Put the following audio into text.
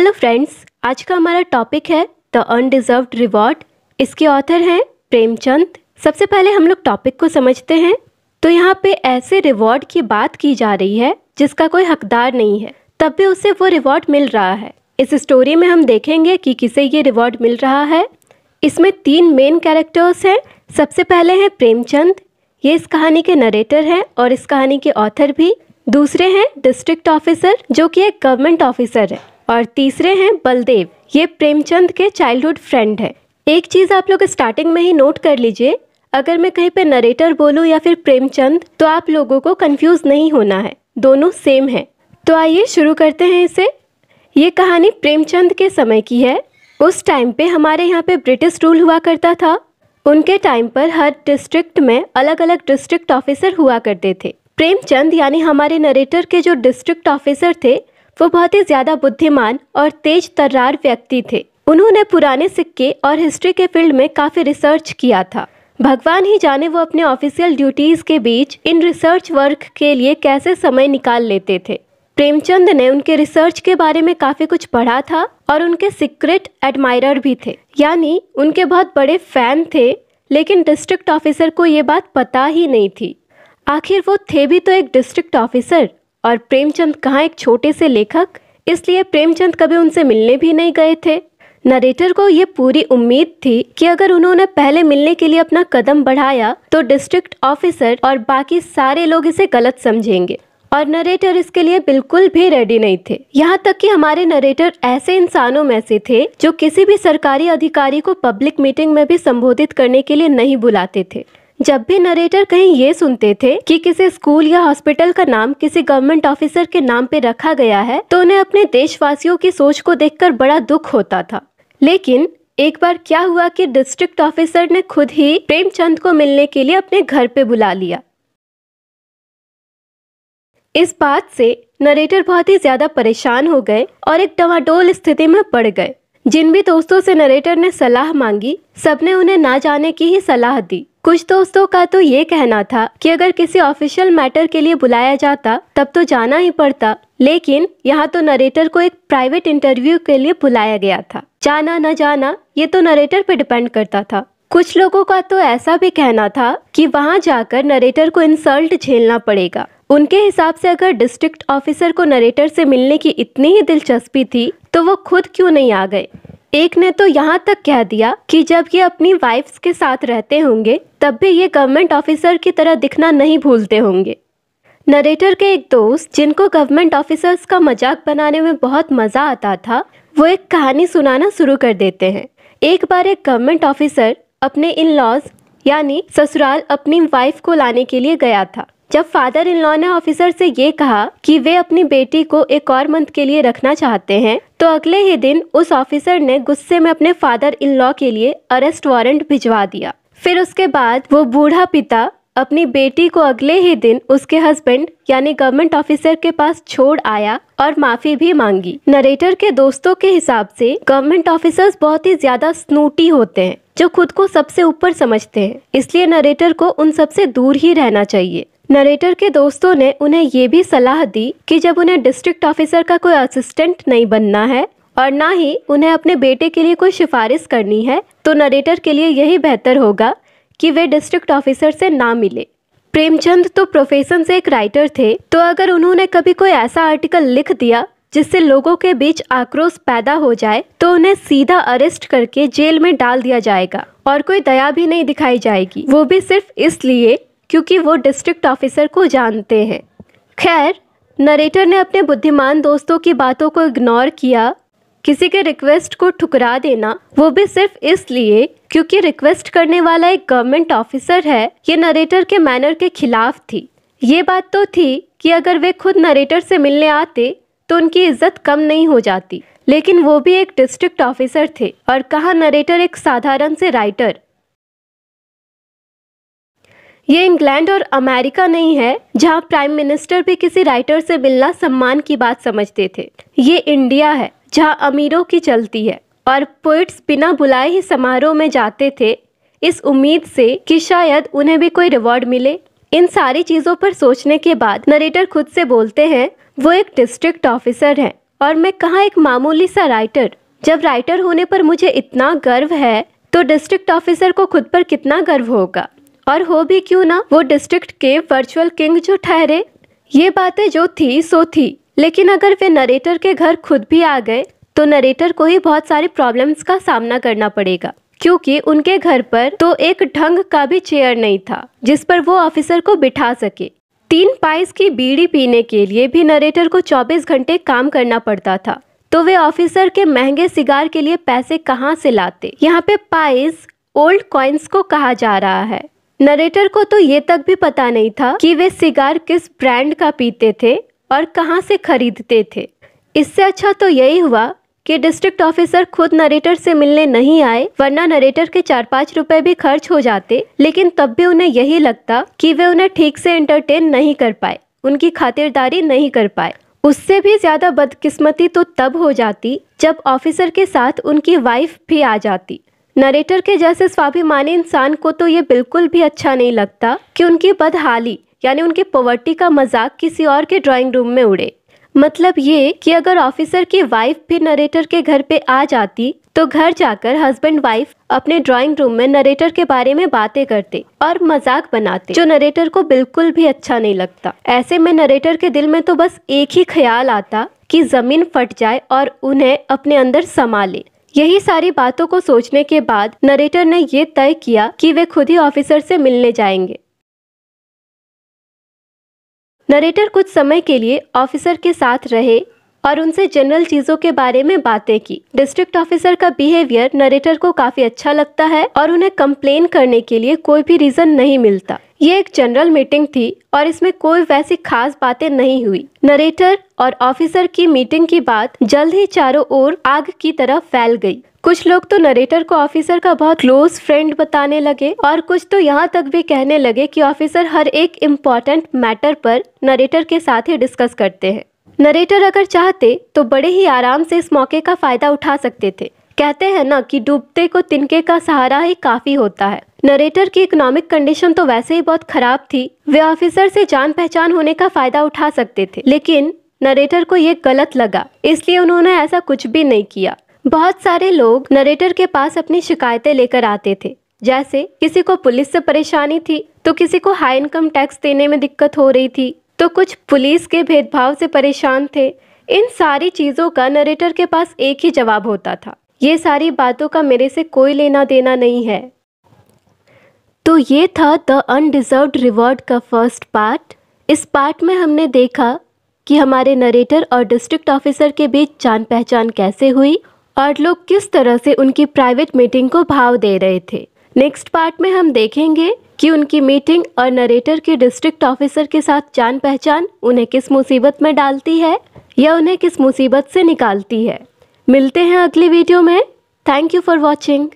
hello friends आज का हमारा टॉपिक है द अनडिजर्व रिवॉर्ड इसके ऑथर हैं प्रेमचंद सबसे पहले हम लोग टॉपिक को समझते हैं तो यहाँ पे ऐसे रिवॉर्ड की बात की जा रही है जिसका कोई हकदार नहीं है तब भी उसे वो रिवॉर्ड मिल रहा है इस स्टोरी में हम देखेंगे कि किसे ये रिवॉर्ड मिल रहा है इसमें तीन मेन कैरेक्टर्स हैं सबसे पहले हैं प्रेमचंद ये इस कहानी के नरेटर हैं और इस कहानी के ऑथर भी दूसरे हैं डिस्ट्रिक्ट ऑफिसर जो कि एक गवर्नमेंट ऑफिसर है और तीसरे हैं बलदेव ये प्रेमचंद के चाइल्डहुड फ्रेंड है एक चीज़ आप लोग स्टार्टिंग में ही नोट कर लीजिए अगर मैं कहीं पे नरेटर बोलूँ या फिर प्रेमचंद तो आप लोगों को कंफ्यूज नहीं होना है दोनों सेम है तो आइए शुरू करते हैं इसे ये कहानी प्रेमचंद के समय की है उस टाइम पे हमारे यहाँ पे ब्रिटिश रूल हुआ करता था उनके टाइम पर हर डिस्ट्रिक्ट में अलग अलग डिस्ट्रिक्ट ऑफिसर हुआ करते थे प्रेमचंद यानी हमारे नरेटर के जो डिस्ट्रिक्ट ऑफिसर थे वो बहुत ही ज़्यादा बुद्धिमान और तेज तर्रार व्यक्ति थे उन्होंने पुराने सिक्के और हिस्ट्री के फील्ड में काफ़ी रिसर्च किया था भगवान ही जाने वो अपने ऑफिशियल ड्यूटीज़ के बीच इन रिसर्च वर्क के लिए कैसे समय निकाल लेते थे प्रेमचंद ने उनके रिसर्च के बारे में काफ़ी कुछ पढ़ा था और उनके सीक्रेट एडमायरर भी थे यानी उनके बहुत बड़े फैन थे लेकिन डिस्ट्रिक्ट ऑफिसर को ये बात पता ही नहीं थी आखिर वो थे भी तो एक डिस्ट्रिक्ट ऑफिसर और प्रेमचंद कहाँ एक छोटे से लेखक इसलिए प्रेमचंद कभी उनसे मिलने भी नहीं गए थे नरेटर को ये पूरी उम्मीद थी कि अगर उन्होंने पहले मिलने के लिए अपना कदम बढ़ाया तो डिस्ट्रिक्ट ऑफिसर और बाकी सारे लोग इसे गलत समझेंगे और नरेटर इसके लिए बिल्कुल भी रेडी नहीं थे यहाँ तक कि हमारे नरेटर ऐसे इंसानों में से थे जो किसी भी सरकारी अधिकारी को पब्लिक मीटिंग में भी संबोधित करने के लिए नहीं बुलाते थे जब भी नरेटर कहीं ये सुनते थे कि किसी स्कूल या हॉस्पिटल का नाम किसी गवर्नमेंट ऑफिसर के नाम पे रखा गया है तो उन्हें अपने देशवासियों की सोच को देखकर बड़ा दुख होता था लेकिन एक बार क्या हुआ कि डिस्ट्रिक्ट ऑफिसर ने खुद ही प्रेमचंद को मिलने के लिए अपने घर पे बुला लिया इस बात से नरेटर बहुत ही ज्यादा परेशान हो गए और एक डवाडोल स्थिति में पड़ गए जिन भी दोस्तों से नरेटर ने सलाह मांगी सबने उन्हें ना जाने की ही सलाह दी कुछ दोस्तों का तो ये कहना था कि अगर किसी ऑफिशियल मैटर के लिए बुलाया जाता तब तो जाना ही पड़ता लेकिन यहाँ तो नरेटर को एक प्राइवेट इंटरव्यू के लिए बुलाया गया था जाना न जाना ये तो नरेटर पे डिपेंड करता था कुछ लोगों का तो ऐसा भी कहना था कि वहाँ जाकर नरेटर को इंसल्ट झेलना पड़ेगा उनके हिसाब से अगर डिस्ट्रिक्ट ऑफिसर को नरेटर से मिलने की इतनी ही दिलचस्पी थी तो वो खुद क्यों नहीं आ गए एक ने तो यहाँ तक कह दिया कि जब ये अपनी वाइफ्स के साथ रहते होंगे तब भी ये गवर्नमेंट ऑफिसर की तरह दिखना नहीं भूलते होंगे नरेटर के एक दोस्त जिनको गवर्नमेंट ऑफिसर्स का मजाक बनाने में बहुत मज़ा आता था वो एक कहानी सुनाना शुरू कर देते हैं एक बार एक गवर्नमेंट ऑफिसर अपने इन लॉज यानी ससुराल अपनी वाइफ को लाने के लिए गया था जब फादर इन लॉ ने ऑफिसर से ये कहा कि वे अपनी बेटी को एक और मंथ के लिए रखना चाहते हैं तो अगले ही दिन उस ऑफिसर ने गुस्से में अपने फादर इन लॉ के लिए अरेस्ट वारंट भिजवा दिया फिर उसके बाद वो बूढ़ा पिता अपनी बेटी को अगले ही दिन उसके हस्बैंड यानी गवर्नमेंट ऑफिसर के पास छोड़ आया और माफी भी मांगी नरेटर के दोस्तों के हिसाब से गवर्नमेंट ऑफिसर्स बहुत ही ज्यादा स्नूटी होते हैं जो खुद को सबसे ऊपर समझते हैं इसलिए नरेटर को उन सबसे दूर ही रहना चाहिए नरेटर के दोस्तों ने उन्हें ये भी सलाह दी कि जब उन्हें डिस्ट्रिक्ट ऑफिसर का कोई असिस्टेंट नहीं बनना है और ना ही उन्हें अपने बेटे के लिए कोई सिफारिश करनी है तो नरेटर के लिए यही बेहतर होगा कि वे डिस्ट्रिक्ट ऑफिसर से ना मिले प्रेमचंद तो प्रोफेशन से एक राइटर थे तो अगर उन्होंने कभी कोई ऐसा आर्टिकल लिख दिया जिससे लोगों के बीच आक्रोश पैदा हो जाए तो उन्हें सीधा अरेस्ट करके जेल में डाल दिया जाएगा और कोई दया भी नहीं दिखाई जाएगी वो भी सिर्फ इसलिए क्योंकि वो डिस्ट्रिक्ट ऑफिसर को जानते हैं खैर नरेटर ने अपने बुद्धिमान दोस्तों की बातों को इग्नोर किया किसी के रिक्वेस्ट को ठुकरा देना वो भी सिर्फ इसलिए क्योंकि रिक्वेस्ट करने वाला एक गवर्नमेंट ऑफिसर है ये नरेटर के मैनर के खिलाफ थी ये बात तो थी कि अगर वे खुद नरेटर से मिलने आते तो उनकी इज्जत कम नहीं हो जाती लेकिन वो भी एक डिस्ट्रिक्ट ऑफिसर थे और कहा नरेटर एक साधारण से राइटर ये इंग्लैंड और अमेरिका नहीं है जहाँ प्राइम मिनिस्टर भी किसी राइटर से मिलना सम्मान की बात समझते थे ये इंडिया है जहाँ अमीरों की चलती है और पोइट्स बिना बुलाए ही समारोह में जाते थे इस उम्मीद से कि शायद उन्हें भी कोई रिवॉर्ड मिले इन सारी चीज़ों पर सोचने के बाद नरेटर खुद से बोलते हैं वो एक डिस्ट्रिक्ट ऑफिसर हैं और मैं कहाँ एक मामूली सा राइटर जब राइटर होने पर मुझे इतना गर्व है तो डिस्ट्रिक्ट ऑफिसर को खुद पर कितना गर्व होगा और हो भी क्यों ना वो डिस्ट्रिक्ट के वर्चुअल किंग जो ठहरे ये बातें जो थी सो थी लेकिन अगर वे नरेटर के घर खुद भी आ गए तो नरेटर को ही बहुत सारी प्रॉब्लम्स का सामना करना पड़ेगा क्योंकि उनके घर पर तो एक ढंग का भी चेयर नहीं था जिस पर वो ऑफिसर को बिठा सके तीन पाइस की बीड़ी पीने के लिए भी नरेटर को 24 घंटे काम करना पड़ता था तो वे ऑफिसर के महंगे सिगार के लिए पैसे कहाँ से लाते यहाँ पे पाइस ओल्ड कॉइन्स को कहा जा रहा है नरेटर को तो ये तक भी पता नहीं था कि वे सिगार किस ब्रांड का पीते थे और कहाँ से खरीदते थे इससे अच्छा तो यही हुआ कि डिस्ट्रिक्ट ऑफिसर खुद नरेटर से मिलने नहीं आए वरना नरेटर के चार पाँच रुपए भी खर्च हो जाते लेकिन तब भी उन्हें यही लगता कि वे उन्हें ठीक से एंटरटेन नहीं कर पाए उनकी खातिरदारी नहीं कर पाए उससे भी ज़्यादा बदकिस्मती तो तब हो जाती जब ऑफिसर के साथ उनकी वाइफ भी आ जाती नरेटर के जैसे स्वाभिमानी इंसान को तो ये बिल्कुल भी अच्छा नहीं लगता कि उनकी बदहाली यानी उनकी पॉवर्टी का मजाक किसी और के ड्राइंग रूम में उड़े मतलब ये कि अगर ऑफिसर की वाइफ भी नरेटर के घर पे आ जाती तो घर जाकर हस्बैंड वाइफ अपने ड्राइंग रूम में नरेटर के बारे में बातें करते और मजाक बनाते जो नरेटर को बिल्कुल भी अच्छा नहीं लगता ऐसे में नरेटर के दिल में तो बस एक ही ख्याल आता कि जमीन फट जाए और उन्हें अपने अंदर समा ले यही सारी बातों को सोचने के बाद नरेटर ने ये तय किया कि वे खुद ही ऑफिसर से मिलने जाएंगे नरेटर कुछ समय के लिए ऑफिसर के साथ रहे और उनसे जनरल चीजों के बारे में बातें की डिस्ट्रिक्ट ऑफिसर का बिहेवियर नरेटर को काफी अच्छा लगता है और उन्हें कंप्लेन करने के लिए कोई भी रीजन नहीं मिलता ये एक जनरल मीटिंग थी और इसमें कोई वैसी खास बातें नहीं हुई नरेटर और ऑफिसर की मीटिंग की बात जल्द ही चारों ओर आग की तरह फैल गई कुछ लोग तो नरेटर को ऑफिसर का बहुत क्लोज फ्रेंड बताने लगे और कुछ तो यहाँ तक भी कहने लगे कि ऑफिसर हर एक इम्पोर्टेंट मैटर पर नरेटर के साथ ही डिस्कस करते हैं नरेटर अगर चाहते तो बड़े ही आराम से इस मौके का फायदा उठा सकते थे कहते हैं ना कि डूबते को तिनके का सहारा ही काफी होता है नरेटर की इकोनॉमिक कंडीशन तो वैसे ही बहुत खराब थी वे ऑफिसर से जान पहचान होने का फायदा उठा सकते थे लेकिन नरेटर को ये गलत लगा इसलिए उन्होंने ऐसा कुछ भी नहीं किया बहुत सारे लोग नरेटर के पास अपनी शिकायतें लेकर आते थे जैसे किसी को पुलिस से परेशानी थी तो किसी को हाई इनकम टैक्स देने में दिक्कत हो रही थी तो कुछ पुलिस के भेदभाव से परेशान थे इन सारी चीज़ों का नरेटर के पास एक ही जवाब होता था ये सारी बातों का मेरे से कोई लेना देना नहीं है तो ये था द अनडिजर्व रिवॉर्ड का फर्स्ट पार्ट इस पार्ट में हमने देखा कि हमारे नरेटर और डिस्ट्रिक्ट ऑफिसर के बीच जान पहचान कैसे हुई और लोग किस तरह से उनकी प्राइवेट मीटिंग को भाव दे रहे थे नेक्स्ट पार्ट में हम देखेंगे कि उनकी मीटिंग और नरेटर के डिस्ट्रिक्ट ऑफिसर के साथ जान पहचान उन्हें किस मुसीबत में डालती है या उन्हें किस मुसीबत से निकालती है मिलते हैं अगली वीडियो में थैंक यू फॉर वॉचिंग